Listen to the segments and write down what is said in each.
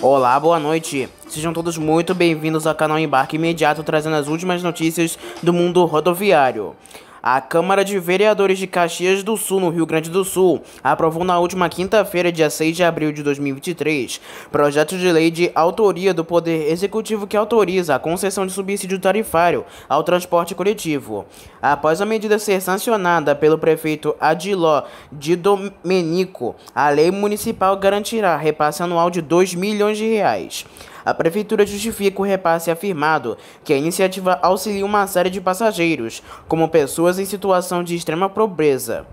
Olá, boa noite. Sejam todos muito bem-vindos ao canal Embarque Imediato, trazendo as últimas notícias do mundo rodoviário. A Câmara de Vereadores de Caxias do Sul, no Rio Grande do Sul, aprovou na última quinta-feira, dia 6 de abril de 2023, projeto de lei de autoria do Poder Executivo que autoriza a concessão de subsídio tarifário ao transporte coletivo. Após a medida ser sancionada pelo prefeito Adiló de Domenico, a lei municipal garantirá repasse anual de 2 milhões de reais a Prefeitura justifica o repasse afirmado que a iniciativa auxilia uma série de passageiros, como pessoas em situação de extrema pobreza.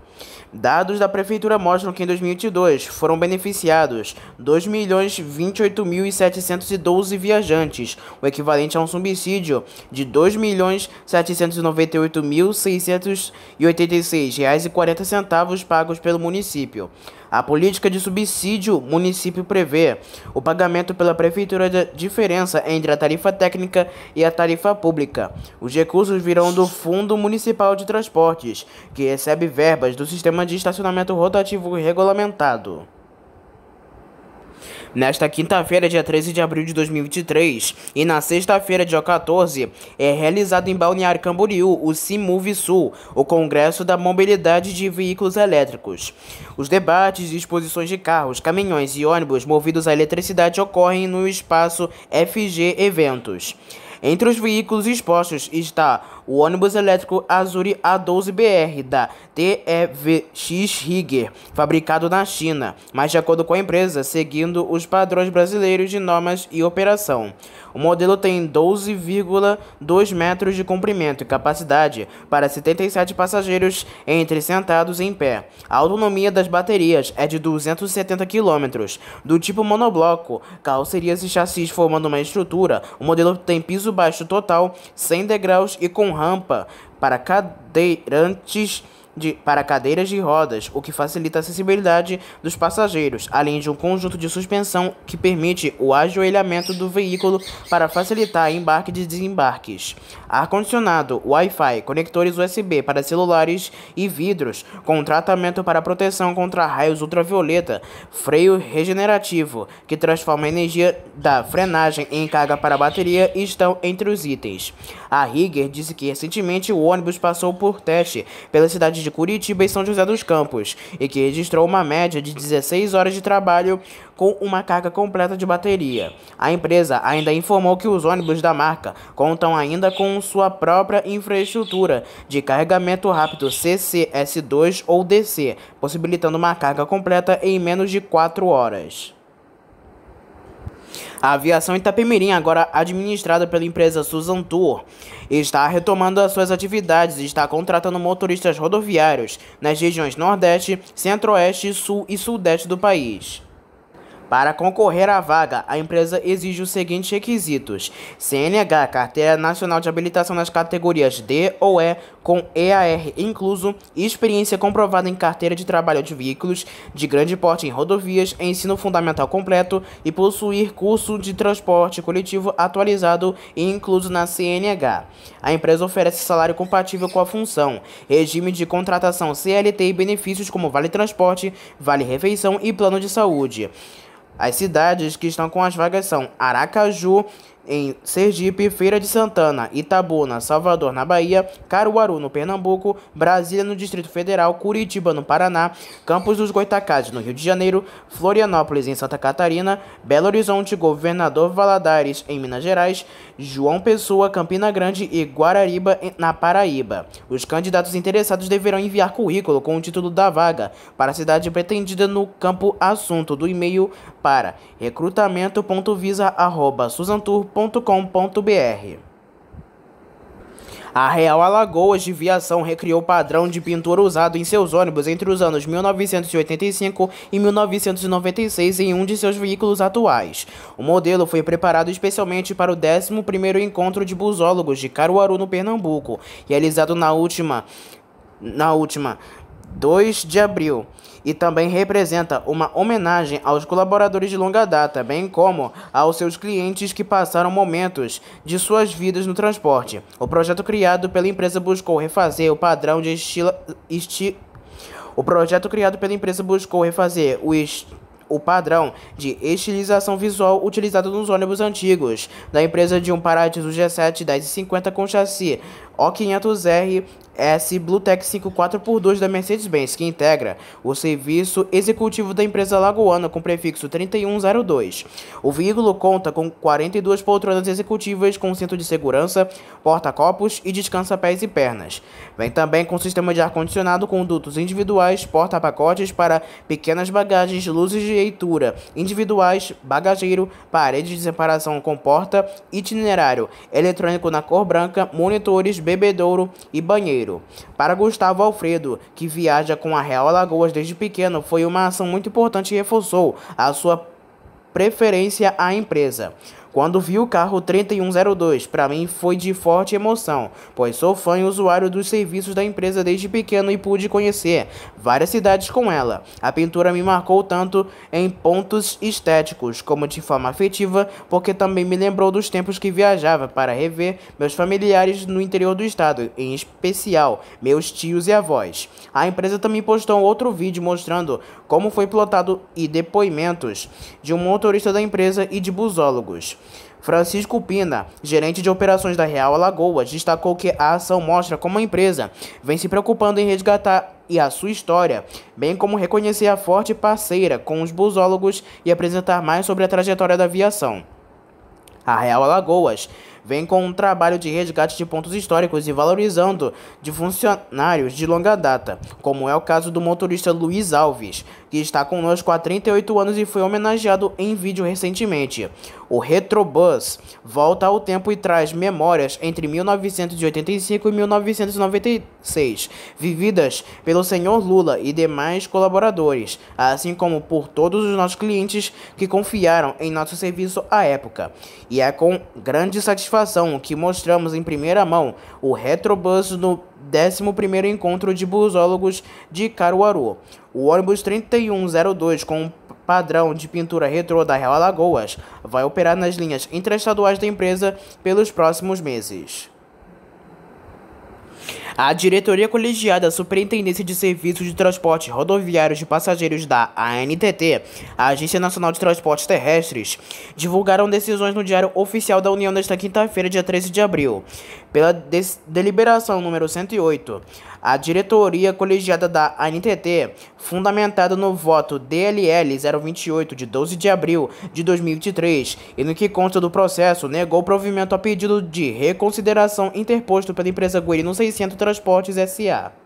Dados da Prefeitura mostram que em 2022 foram beneficiados 2.028.712 viajantes, o equivalente a um subsídio de R$ 2.798.686,40 pagos pelo município. A política de subsídio município prevê o pagamento pela prefeitura da diferença entre a tarifa técnica e a tarifa pública. Os recursos virão do Fundo Municipal de Transportes, que recebe verbas do sistema de estacionamento rotativo regulamentado nesta quinta-feira, dia 13 de abril de 2023, e na sexta-feira, dia 14, é realizado em Balneário Camboriú o CIMUV Sul, o Congresso da Mobilidade de Veículos Elétricos. Os debates e exposições de carros, caminhões e ônibus movidos à eletricidade ocorrem no espaço FG Eventos. Entre os veículos expostos está o ônibus elétrico Azuri A12BR da TEVX Rigger, fabricado na China, mas de acordo com a empresa, seguindo os padrões brasileiros de normas e operação. O modelo tem 12,2 metros de comprimento e capacidade para 77 passageiros entre sentados e em pé. A autonomia das baterias é de 270 km. Do tipo monobloco, carrocerias e chassis formando uma estrutura, o modelo tem piso baixo total, sem degraus e com rampa para cadeirantes de, para cadeiras de rodas, o que facilita a acessibilidade dos passageiros, além de um conjunto de suspensão que permite o ajoelhamento do veículo para facilitar embarque e desembarques. Ar-condicionado, Wi-Fi, conectores USB para celulares e vidros, com tratamento para proteção contra raios ultravioleta, freio regenerativo, que transforma a energia da frenagem em carga para a bateria, estão entre os itens. A Rigger disse que recentemente o ônibus passou por teste pela cidade de Curitiba e São José dos Campos, e que registrou uma média de 16 horas de trabalho com uma carga completa de bateria. A empresa ainda informou que os ônibus da marca contam ainda com sua própria infraestrutura de carregamento rápido CCS2 ou DC, possibilitando uma carga completa em menos de 4 horas. A aviação Itapemirim, agora administrada pela empresa Susan Tour, está retomando as suas atividades e está contratando motoristas rodoviários nas regiões Nordeste, Centro-Oeste, Sul e Sudeste do país. Para concorrer à vaga, a empresa exige os seguintes requisitos: CNH, Carteira Nacional de Habilitação nas categorias D ou E, com EAR incluso, experiência comprovada em carteira de trabalho de veículos de grande porte em rodovias, ensino fundamental completo e possuir curso de transporte coletivo atualizado e incluso na CNH. A empresa oferece salário compatível com a função, regime de contratação CLT e benefícios como vale transporte, vale refeição e plano de saúde. As cidades que estão com as vagas são Aracaju, em Sergipe, Feira de Santana, Itabuna, Salvador, na Bahia, Caruaru, no Pernambuco, Brasília, no Distrito Federal, Curitiba, no Paraná, Campos dos Goitacazes, no Rio de Janeiro, Florianópolis, em Santa Catarina, Belo Horizonte, Governador Valadares, em Minas Gerais, João Pessoa, Campina Grande e Guarariba, na Paraíba. Os candidatos interessados deverão enviar currículo com o título da vaga para a cidade pretendida no campo assunto do e-mail para recrutamento.visa.susantur.com www.viaçãoalagoas.com.br. A Real Alagoas de Viação recriou o padrão de pintura usado em seus ônibus entre os anos 1985 e 1996 em um de seus veículos atuais. O modelo foi preparado especialmente para o 11º Encontro de Busólogos de Caruaru, no Pernambuco, realizado na última na última 2 de abril e também representa uma homenagem aos colaboradores de longa data, bem como aos seus clientes que passaram momentos de suas vidas no transporte. O projeto criado pela empresa buscou refazer o padrão de estilo. Esti... O projeto criado pela empresa buscou refazer o o padrão de estilização visual utilizado nos ônibus antigos da empresa de um Paradiso G7 1050 com chassi o500R S Bluetech 54x2 da Mercedes-Benz, que integra o serviço executivo da empresa lagoana com prefixo 3102. O veículo conta com 42 poltronas executivas com cinto de segurança, porta-copos e descansa pés e pernas. Vem também com sistema de ar-condicionado com dutos individuais, porta-pacotes para pequenas bagagens, luzes de leitura individuais, bagageiro, parede de separação com porta, itinerário eletrônico na cor branca, monitores, bebedouro e banheiro. Para Gustavo Alfredo, que viaja com a Real Alagoas desde pequeno, foi uma ação muito importante e reforçou a sua preferência à empresa. Quando vi o carro 3102, para mim foi de forte emoção, pois sou fã e usuário dos serviços da empresa desde pequeno e pude conhecer várias cidades com ela. A pintura me marcou tanto em pontos estéticos como de forma afetiva, porque também me lembrou dos tempos que viajava para rever meus familiares no interior do estado, em especial meus tios e avós. A empresa também postou outro vídeo mostrando como foi plotado e depoimentos de um motorista da empresa e de busólogos. Francisco Pina, gerente de operações da Real Alagoas, destacou que a ação mostra como a empresa vem se preocupando em resgatar e a sua história, bem como reconhecer a forte parceira com os busólogos e apresentar mais sobre a trajetória da aviação. A Real Alagoas vem com um trabalho de resgate de pontos históricos e valorizando de funcionários de longa data, como é o caso do motorista Luiz Alves, que está conosco há 38 anos e foi homenageado em vídeo recentemente o Retrobus volta ao tempo e traz memórias entre 1985 e 1996, vividas pelo senhor Lula e demais colaboradores, assim como por todos os nossos clientes que confiaram em nosso serviço à época. E é com grande satisfação que mostramos em primeira mão o Retrobus no 11º Encontro de Busólogos de Caruaru. O ônibus 3102 com padrão de pintura retrô da Real Alagoas vai operar nas linhas interestaduais da empresa pelos próximos meses. A diretoria colegiada Superintendência de Serviços de Transporte Rodoviários de Passageiros da ANTT, a Agência Nacional de Transportes Terrestres, divulgaram decisões no Diário Oficial da União nesta quinta-feira, dia 13 de abril. Pela deliberação número 108, a diretoria colegiada da ANTT, fundamentada no voto DLL 028 de 12 de abril de 2023 e no que consta do processo, negou provimento a pedido de reconsideração interposto pela empresa Guerino 600 Transportes S.A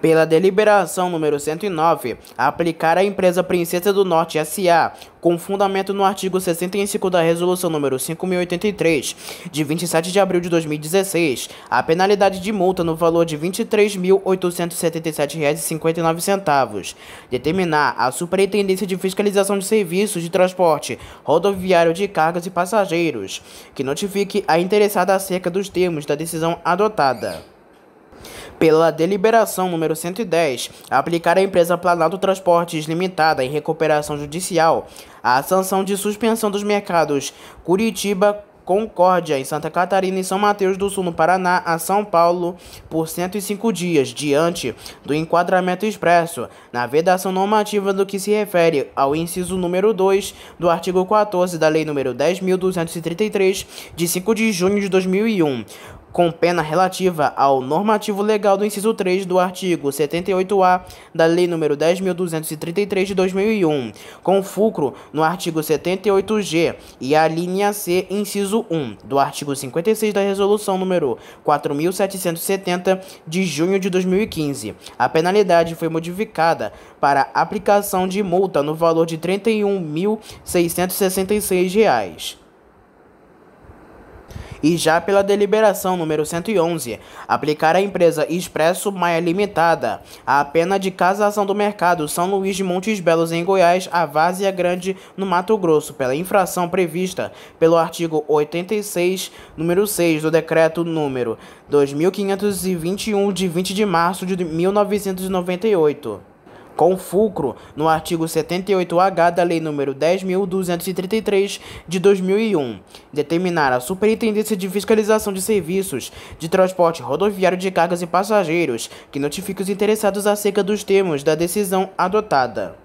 pela deliberação número 109, aplicar à empresa Princesa do Norte SA, com fundamento no artigo 65 da resolução número 5083, de 27 de abril de 2016, a penalidade de multa no valor de R$ 23.877,59, determinar a Superintendência de Fiscalização de Serviços de Transporte Rodoviário de Cargas e Passageiros, que notifique a interessada acerca dos termos da decisão adotada pela deliberação número 110, aplicar à empresa Planalto Transportes Limitada em recuperação judicial a sanção de suspensão dos mercados Curitiba, Concórdia, em Santa Catarina e São Mateus do Sul, no Paraná, a São Paulo, por 105 dias, diante do enquadramento expresso na vedação normativa do que se refere ao inciso número 2 do artigo 14 da Lei número 10.233, de 5 de junho de 2001 com pena relativa ao normativo legal do inciso 3 do artigo 78-A da Lei nº 10.233 de 2001, com fulcro no artigo 78-G e a linha C, inciso 1, do artigo 56 da Resolução nº 4.770 de junho de 2015. A penalidade foi modificada para aplicação de multa no valor de R$ 31.666 e já pela deliberação número 111, aplicar à empresa Expresso Maia Limitada a pena de casação do mercado São Luís de Montes Belos em Goiás a Várzea Grande no Mato Grosso pela infração prevista pelo artigo 86, número 6 do decreto número 2521 de 20 de março de 1998 com fulcro no artigo 78H da Lei nº 10.233 de 2001, determinar a Superintendência de Fiscalização de Serviços de Transporte Rodoviário de Cargas e Passageiros, que notifique os interessados acerca dos termos da decisão adotada.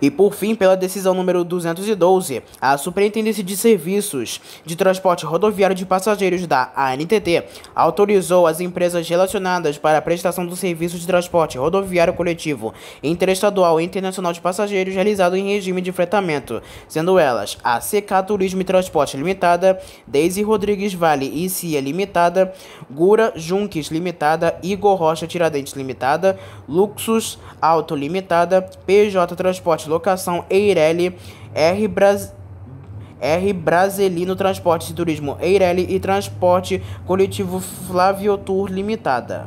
E por fim, pela decisão número 212, a Superintendência de Serviços de Transporte Rodoviário de Passageiros da ANTT autorizou as empresas relacionadas para a prestação do serviço de transporte rodoviário coletivo interestadual e internacional de passageiros realizado em regime de fretamento, sendo elas a CK Turismo e Transporte Limitada, Daisy Rodrigues Vale e CIA Limitada, Gura Junques Limitada, Igor Rocha Tiradentes Limitada, Luxus Auto Limitada, PJ Transporte Transporte Locação, Eireli, R Bras, R. Braselino Transportes e Turismo Eireli e Transporte Coletivo Flávio Tour Limitada.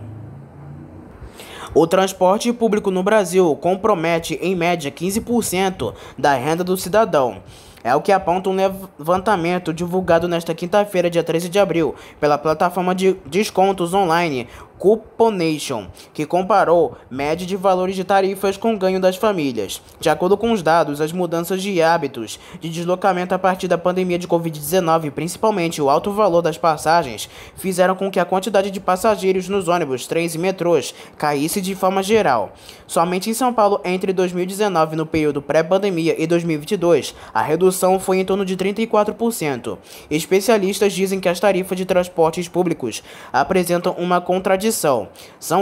O transporte público no Brasil compromete, em média, 15% da renda do cidadão. É o que aponta um levantamento divulgado nesta quinta-feira, dia 13 de abril, pela plataforma de descontos online Cuponation, que comparou média de valores de tarifas com ganho das famílias. De acordo com os dados, as mudanças de hábitos de deslocamento a partir da pandemia de Covid-19, principalmente o alto valor das passagens, fizeram com que a quantidade de passageiros nos ônibus, trens e metrôs caísse de forma geral. Somente em São Paulo, entre 2019, no período pré-pandemia, e 2022, a redução foi em torno de 34%. Especialistas dizem que as tarifas de transportes públicos apresentam uma contradição são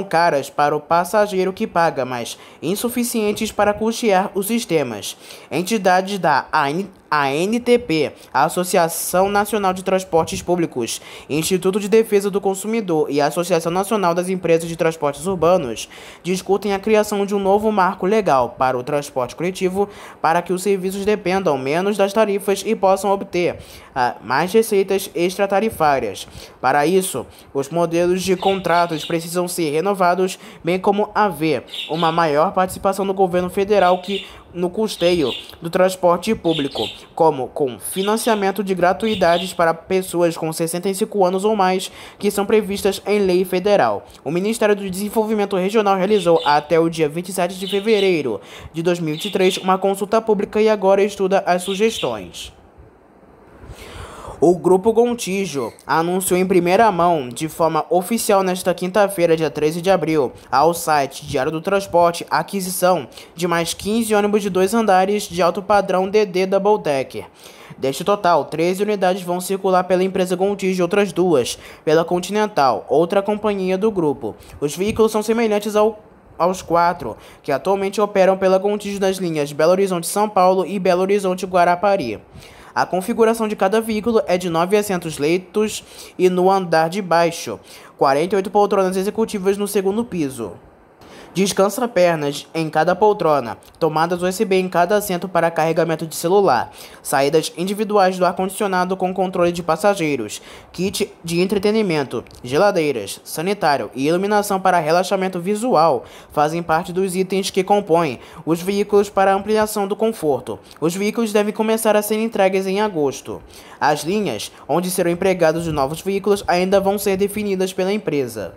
caras para o passageiro que paga, mas insuficientes para custear os sistemas. Entidades da ANT ANTP, Associação Nacional de Transportes Públicos, Instituto de Defesa do Consumidor e Associação Nacional das Empresas de Transportes Urbanos, discutem a criação de um novo marco legal para o transporte coletivo para que os serviços dependam menos das tarifas e possam obter ah, mais receitas extratarifárias. Para isso, os modelos de contratos precisam ser renovados, bem como haver uma maior participação do governo federal que no custeio do transporte público, como com financiamento de gratuidades para pessoas com 65 anos ou mais, que são previstas em lei federal. O Ministério do Desenvolvimento Regional realizou até o dia 27 de fevereiro de 2023 uma consulta pública e agora estuda as sugestões. O Grupo Gontijo anunciou em primeira mão, de forma oficial nesta quinta-feira, dia 13 de abril, ao site Diário do Transporte, a aquisição de mais 15 ônibus de dois andares de alto padrão DD Double Decker. Deste total, 13 unidades vão circular pela empresa Gontijo e outras duas pela Continental, outra companhia do grupo. Os veículos são semelhantes ao aos quatro, que atualmente operam pela Gontijo nas linhas Belo Horizonte-São Paulo e Belo Horizonte-Guarapari. A configuração de cada veículo é de 9 assentos leitos e no andar de baixo, 48 poltronas executivas no segundo piso. Descansa pernas em cada poltrona, tomadas USB em cada assento para carregamento de celular, saídas individuais do ar-condicionado com controle de passageiros, kit de entretenimento, geladeiras, sanitário e iluminação para relaxamento visual fazem parte dos itens que compõem os veículos para ampliação do conforto. Os veículos devem começar a ser entregues em agosto. As linhas onde serão empregados os novos veículos ainda vão ser definidas pela empresa.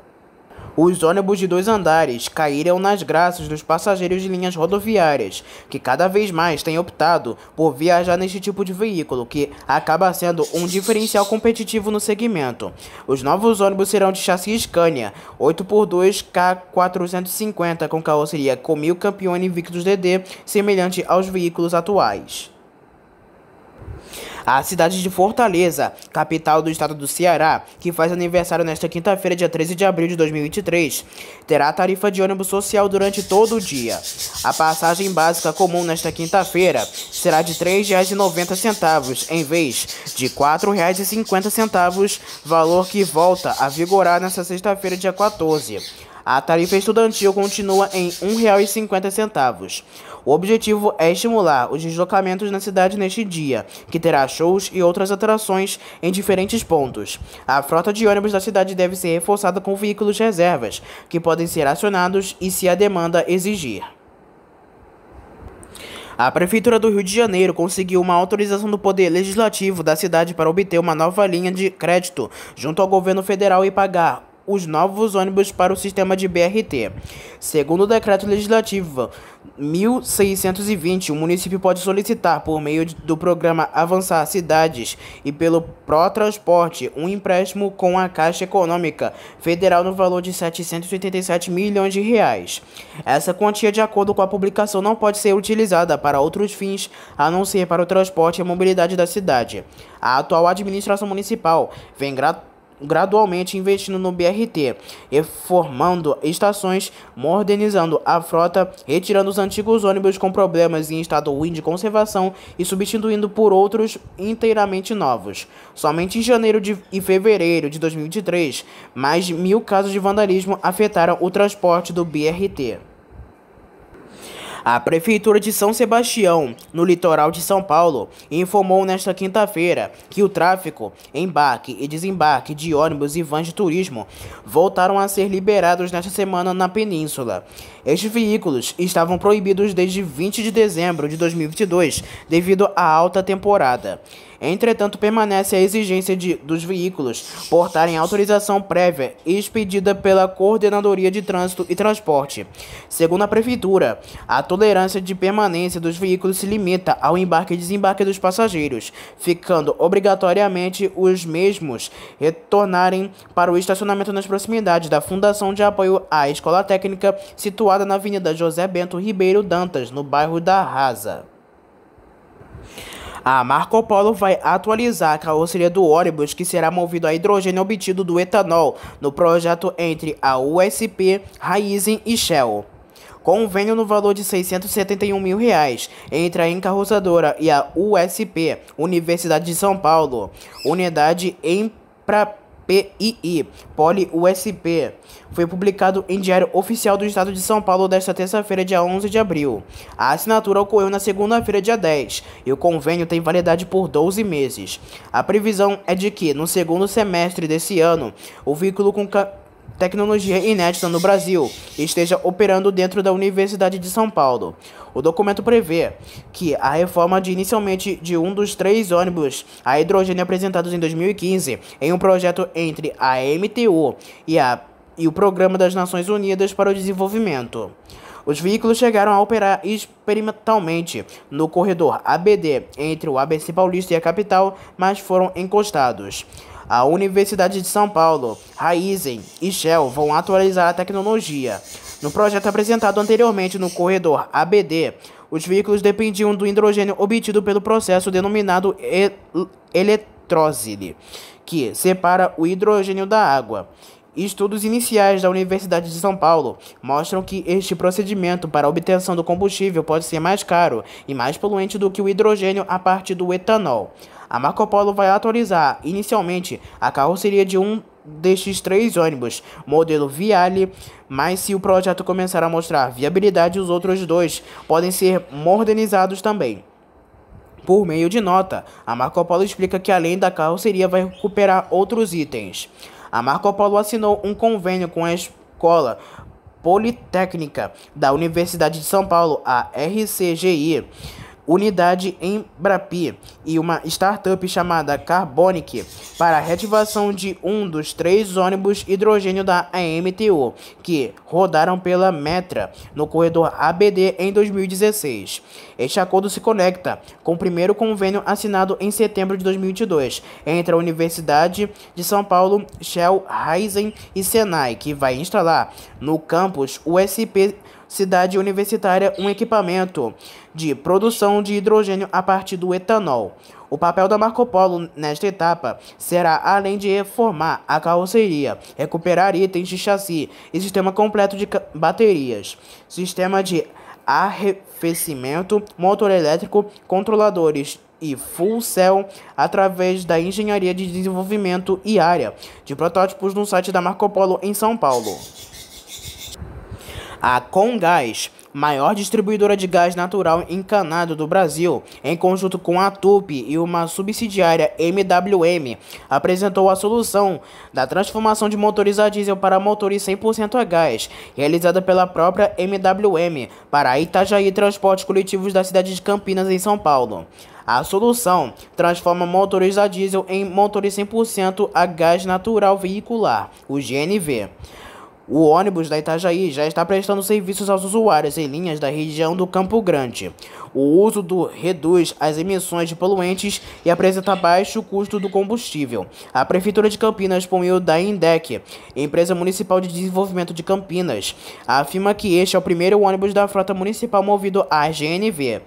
Os ônibus de dois andares caíram nas graças dos passageiros de linhas rodoviárias, que cada vez mais têm optado por viajar neste tipo de veículo, que acaba sendo um diferencial competitivo no segmento. Os novos ônibus serão de chassi Scania 8x2 K450 com carroceria Comil Campione Invictus DD, semelhante aos veículos atuais. A cidade de Fortaleza, capital do estado do Ceará, que faz aniversário nesta quinta-feira, dia 13 de abril de 2023, terá tarifa de ônibus social durante todo o dia. A passagem básica comum nesta quinta-feira será de R$ 3,90 em vez de R$ 4,50, valor que volta a vigorar nesta sexta-feira, dia 14. A tarifa estudantil continua em R$ 1,50. O objetivo é estimular os deslocamentos na cidade neste dia, que terá shows e outras atrações em diferentes pontos. A frota de ônibus da cidade deve ser reforçada com veículos reservas, que podem ser acionados e se a demanda exigir. A Prefeitura do Rio de Janeiro conseguiu uma autorização do Poder Legislativo da cidade para obter uma nova linha de crédito junto ao governo federal e pagar os novos ônibus para o sistema de BRT. Segundo o decreto legislativo 1620, o município pode solicitar, por meio do programa Avançar Cidades e pelo Protransporte, transporte um empréstimo com a Caixa Econômica Federal no valor de 787 milhões de reais. Essa quantia, de acordo com a publicação, não pode ser utilizada para outros fins, a não ser para o transporte e a mobilidade da cidade. A atual administração municipal vem gratuitamente gradualmente investindo no BRT, reformando estações, modernizando a frota, retirando os antigos ônibus com problemas em estado ruim de conservação e substituindo por outros inteiramente novos. Somente em janeiro de, e fevereiro de 2023, mais de mil casos de vandalismo afetaram o transporte do BRT. A Prefeitura de São Sebastião, no litoral de São Paulo, informou nesta quinta-feira que o tráfego, embarque e desembarque de ônibus e vans de turismo voltaram a ser liberados nesta semana na península. Estes veículos estavam proibidos desde 20 de dezembro de 2022 devido à alta temporada. Entretanto, permanece a exigência de, dos veículos portarem autorização prévia expedida pela Coordenadoria de Trânsito e Transporte. Segundo a Prefeitura, a tolerância de permanência dos veículos se limita ao embarque e desembarque dos passageiros, ficando obrigatoriamente os mesmos retornarem para o estacionamento nas proximidades da Fundação de Apoio à Escola Técnica, situada na Avenida José Bento Ribeiro Dantas, no bairro da Rasa. A Marco Polo vai atualizar a carroceria do ônibus que será movido a hidrogênio obtido do etanol no projeto entre a USP, Raizen e Shell. Convênio no valor de 671 mil reais entre a encarroçadora e a USP, Universidade de São Paulo, unidade em pra PII, Poli USP, foi publicado em Diário Oficial do Estado de São Paulo desta terça-feira, dia 11 de abril. A assinatura ocorreu na segunda-feira, dia 10, e o convênio tem validade por 12 meses. A previsão é de que, no segundo semestre desse ano, o vínculo com, tecnologia inédita no Brasil e esteja operando dentro da Universidade de São Paulo. O documento prevê que a reforma de inicialmente de um dos três ônibus a hidrogênio apresentados em 2015 em um projeto entre a MTU e, a, e o Programa das Nações Unidas para o Desenvolvimento. Os veículos chegaram a operar experimentalmente no corredor ABD entre o ABC Paulista e a capital, mas foram encostados. A Universidade de São Paulo, Raizen e Shell vão atualizar a tecnologia. No projeto apresentado anteriormente no corredor ABD, os veículos dependiam do hidrogênio obtido pelo processo denominado el que separa o hidrogênio da água. Estudos iniciais da Universidade de São Paulo mostram que este procedimento para a obtenção do combustível pode ser mais caro e mais poluente do que o hidrogênio a partir do etanol. A Marco Polo vai atualizar inicialmente a carroceria de um destes três ônibus, modelo Viale, mas se o projeto começar a mostrar viabilidade, os outros dois podem ser modernizados também. Por meio de nota, a Marco Polo explica que além da carroceria vai recuperar outros itens. A Marco Polo assinou um convênio com a escola Politécnica da Universidade de São Paulo, a RCGI, unidade em Brapi e uma startup chamada Carbonic para a reativação de um dos três ônibus hidrogênio da AMTU que rodaram pela Metra no corredor ABD em 2016. Este acordo se conecta com o primeiro convênio assinado em setembro de 2022 entre a Universidade de São Paulo, Shell, Heisen e Senai, que vai instalar no campus USP cidade universitária um equipamento de produção de hidrogênio a partir do etanol. O papel da Marco Polo nesta etapa será, além de reformar a carroceria, recuperar itens de chassi e sistema completo de baterias, sistema de arrefecimento, motor elétrico, controladores e full cell através da engenharia de desenvolvimento e área de protótipos no site da Marco Polo em São Paulo. A Comgás, maior distribuidora de gás natural encanado do Brasil, em conjunto com a TUP e uma subsidiária MWM, apresentou a solução da transformação de motores a diesel para motores 100% a gás, realizada pela própria MWM para Itajaí Transportes Coletivos da cidade de Campinas, em São Paulo. A solução transforma motores a diesel em motores 100% a gás natural veicular, o GNV. O ônibus da Itajaí já está prestando serviços aos usuários em linhas da região do Campo Grande. O uso do reduz as emissões de poluentes e apresenta baixo custo do combustível. A Prefeitura de Campinas, por meio da INDEC, Empresa Municipal de Desenvolvimento de Campinas, afirma que este é o primeiro ônibus da frota municipal movido a GNV.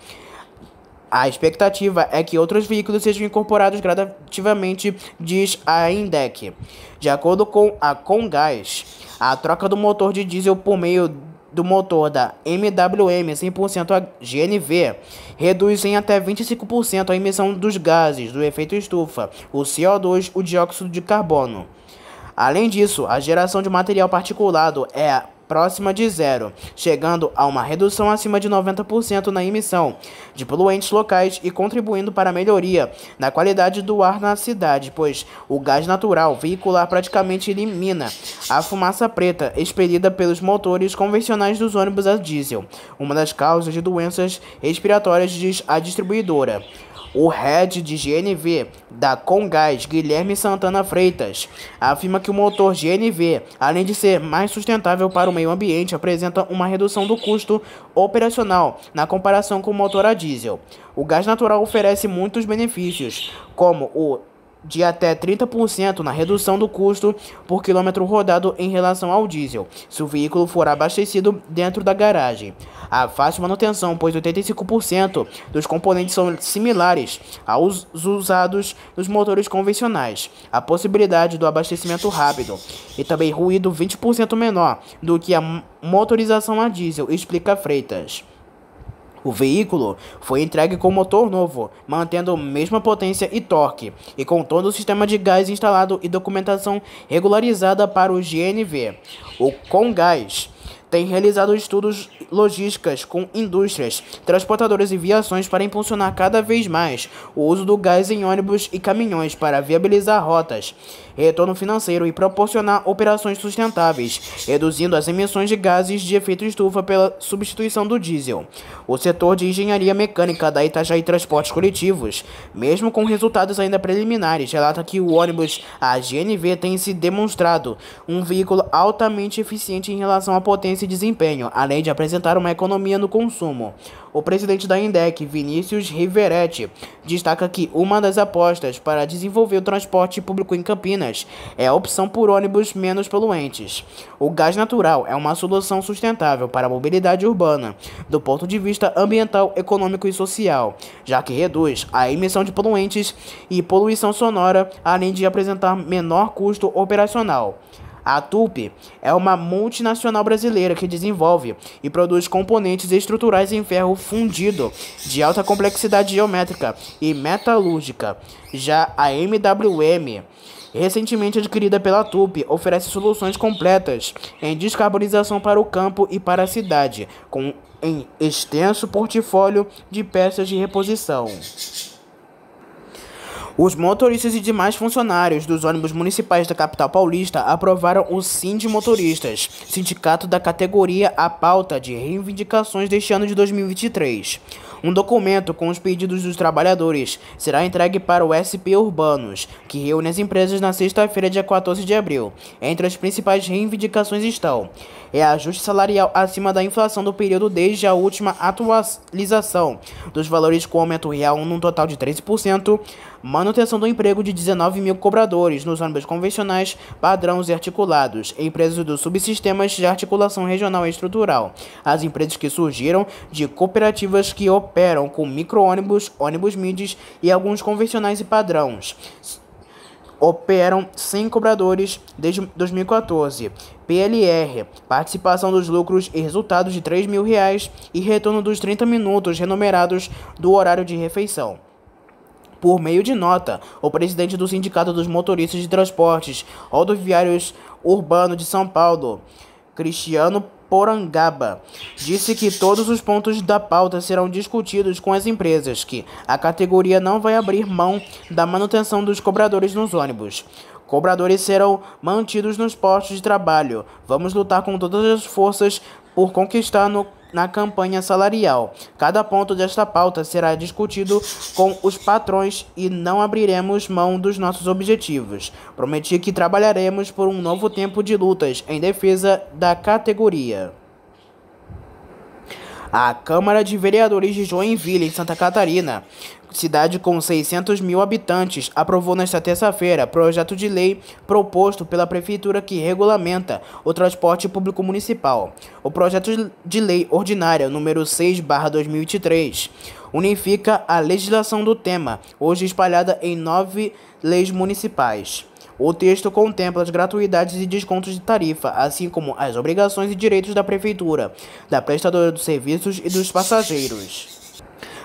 A expectativa é que outros veículos sejam incorporados gradativamente, diz a INDEC. De acordo com a Comgás, a troca do motor de diesel por meio do motor da MWM 100% a GNV reduz em até 25% a emissão dos gases do efeito estufa, o CO2, o dióxido de carbono. Além disso, a geração de material particulado é próxima de zero, chegando a uma redução acima de 90% na emissão de poluentes locais e contribuindo para a melhoria na qualidade do ar na cidade, pois o gás natural veicular praticamente elimina a fumaça preta expelida pelos motores convencionais dos ônibus a diesel, uma das causas de doenças respiratórias, diz a distribuidora. O head de GNV da Congás, Guilherme Santana Freitas, afirma que o motor GNV, além de ser mais sustentável para o meio ambiente, apresenta uma redução do custo operacional na comparação com o motor a diesel. O gás natural oferece muitos benefícios, como o de até 30% na redução do custo por quilômetro rodado em relação ao diesel, se o veículo for abastecido dentro da garagem. A fácil manutenção, pois 85% dos componentes são similares aos usados nos motores convencionais. A possibilidade do abastecimento rápido e também ruído 20% menor do que a motorização a diesel, explica Freitas. O veículo foi entregue com motor novo, mantendo a mesma potência e torque, e com todo o sistema de gás instalado e documentação regularizada para o GNV. O Congás tem realizado estudos logísticas com indústrias, transportadoras e viações para impulsionar cada vez mais o uso do gás em ônibus e caminhões para viabilizar rotas retorno financeiro e proporcionar operações sustentáveis, reduzindo as emissões de gases de efeito estufa pela substituição do diesel. O setor de engenharia mecânica da Itajaí Transportes Coletivos, mesmo com resultados ainda preliminares, relata que o ônibus a GNV tem se demonstrado um veículo altamente eficiente em relação à potência e desempenho, além de apresentar uma economia no consumo. O presidente da INDEC, Vinícius Riveretti, destaca que uma das apostas para desenvolver o transporte público em Campinas é a opção por ônibus menos poluentes. O gás natural é uma solução sustentável para a mobilidade urbana, do ponto de vista ambiental, econômico e social, já que reduz a emissão de poluentes e poluição sonora, além de apresentar menor custo operacional. A Tupi é uma multinacional brasileira que desenvolve e produz componentes estruturais em ferro fundido de alta complexidade geométrica e metalúrgica. Já a MWM, recentemente adquirida pela Tupi, oferece soluções completas em descarbonização para o campo e para a cidade, com um extenso portfólio de peças de reposição. Os motoristas e demais funcionários dos ônibus municipais da capital paulista aprovaram o Sim de Motoristas, sindicato da categoria A Pauta de Reivindicações deste ano de 2023. Um documento com os pedidos dos trabalhadores será entregue para o SP Urbanos, que reúne as empresas na sexta-feira, dia 14 de abril. Entre as principais reivindicações estão é ajuste salarial acima da inflação do período desde a última atualização dos valores com aumento real num total de 13%, manutenção do emprego de 19 mil cobradores nos ônibus convencionais, padrões e articulados, empresas dos subsistemas de articulação regional e estrutural, as empresas que surgiram de cooperativas que operam com micro-ônibus, ônibus mides e alguns convencionais e padrões operam sem cobradores desde 2014. PLR, participação dos lucros e resultados de R$ reais e retorno dos 30 minutos renumerados do horário de refeição. Por meio de nota, o presidente do Sindicato dos Motoristas de Transportes Rodoviários Urbano de São Paulo, Cristiano Porangaba, disse que todos os pontos da pauta serão discutidos com as empresas, que a categoria não vai abrir mão da manutenção dos cobradores nos ônibus. Cobradores serão mantidos nos postos de trabalho. Vamos lutar com todas as forças por conquistar no na campanha salarial. Cada ponto desta pauta será discutido com os patrões e não abriremos mão dos nossos objetivos. Prometi que trabalharemos por um novo tempo de lutas em defesa da categoria. A Câmara de Vereadores de Joinville, em Santa Catarina, cidade com 600 mil habitantes, aprovou nesta terça-feira projeto de lei proposto pela Prefeitura que regulamenta o transporte público municipal. O projeto de lei ordinária número 6-2023 unifica a legislação do tema, hoje espalhada em nove leis municipais. O texto contempla as gratuidades e descontos de tarifa, assim como as obrigações e direitos da prefeitura, da prestadora dos serviços e dos passageiros.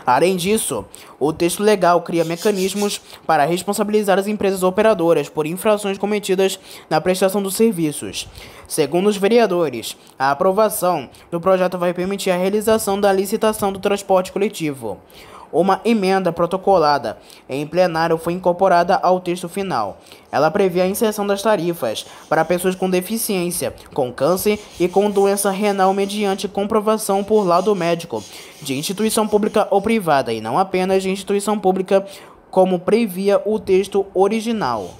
Além disso, o texto legal cria mecanismos para responsabilizar as empresas operadoras por infrações cometidas na prestação dos serviços. Segundo os vereadores, a aprovação do projeto vai permitir a realização da licitação do transporte coletivo uma emenda protocolada em plenário foi incorporada ao texto final. Ela prevê a inserção das tarifas para pessoas com deficiência, com câncer e com doença renal mediante comprovação por laudo médico de instituição pública ou privada e não apenas de instituição pública, como previa o texto original.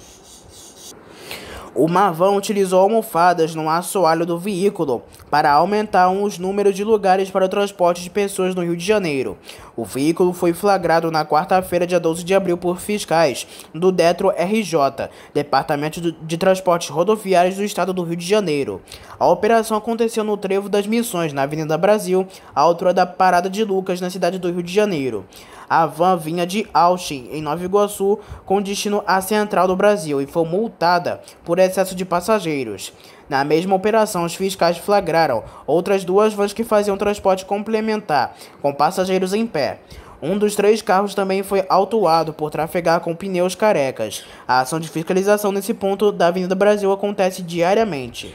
O Marvão utilizou almofadas no assoalho do veículo para aumentar os números de lugares para o transporte de pessoas no Rio de Janeiro. O veículo foi flagrado na quarta-feira, dia 12 de abril, por fiscais do Detro RJ, Departamento de Transportes Rodoviários do Estado do Rio de Janeiro. A operação aconteceu no Trevo das Missões, na Avenida Brasil, à altura da Parada de Lucas, na cidade do Rio de Janeiro. A van vinha de Austin, em Nova Iguaçu, com destino à Central do Brasil e foi multada por excesso de passageiros. Na mesma operação, os fiscais flagraram outras duas vans que faziam transporte complementar, com passageiros em pé. Um dos três carros também foi autuado por trafegar com pneus carecas. A ação de fiscalização nesse ponto da Avenida Brasil acontece diariamente.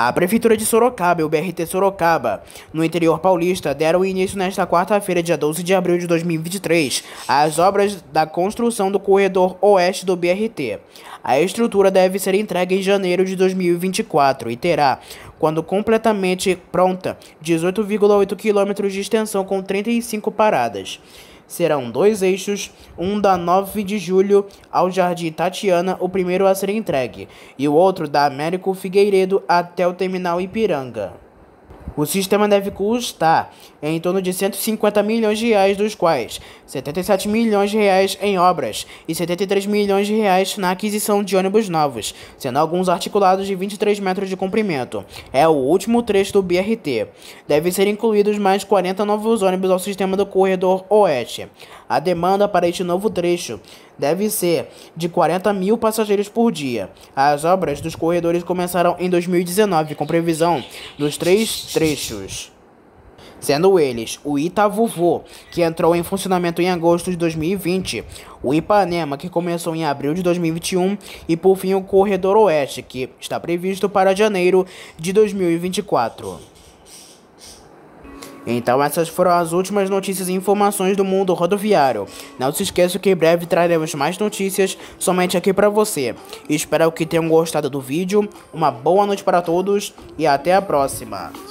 A Prefeitura de Sorocaba e o BRT Sorocaba, no interior paulista, deram início nesta quarta-feira, dia 12 de abril de 2023, às obras da construção do corredor oeste do BRT. A estrutura deve ser entregue em janeiro de 2024 e terá, quando completamente pronta, 18,8 quilômetros de extensão com 35 paradas serão dois eixos, um da 9 de julho ao Jardim Tatiana, o primeiro a ser entregue, e o outro da Américo Figueiredo até o terminal Ipiranga. O sistema deve custar em torno de 150 milhões de reais, dos quais 77 milhões de reais em obras e 73 milhões de reais na aquisição de ônibus novos, sendo alguns articulados de 23 metros de comprimento. É o último trecho do BRT. Devem ser incluídos mais 40 novos ônibus ao sistema do corredor oeste. A demanda para este novo trecho deve ser de 40 mil passageiros por dia. As obras dos corredores começaram em 2019, com previsão dos três trechos sendo eles o Itavuvu, que entrou em funcionamento em agosto de 2020, o Ipanema, que começou em abril de 2021, e por fim o Corredor Oeste, que está previsto para janeiro de 2024. Então essas foram as últimas notícias e informações do mundo rodoviário. Não se esqueça que em breve traremos mais notícias somente aqui para você. Espero que tenham gostado do vídeo, uma boa noite para todos e até a próxima.